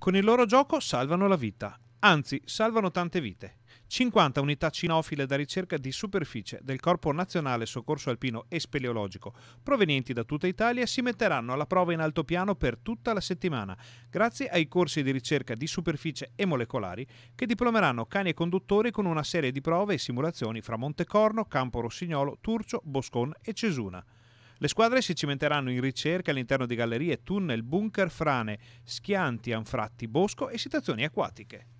Con il loro gioco salvano la vita, anzi salvano tante vite. 50 unità cinofile da ricerca di superficie del Corpo Nazionale Soccorso Alpino e Speleologico, provenienti da tutta Italia, si metteranno alla prova in altopiano per tutta la settimana, grazie ai corsi di ricerca di superficie e molecolari che diplomeranno cani e conduttori con una serie di prove e simulazioni fra Montecorno, Campo Rossignolo, Turcio, Boscon e Cesuna. Le squadre si cimenteranno in ricerca all'interno di gallerie, tunnel, bunker, frane, schianti, anfratti, bosco e situazioni acquatiche.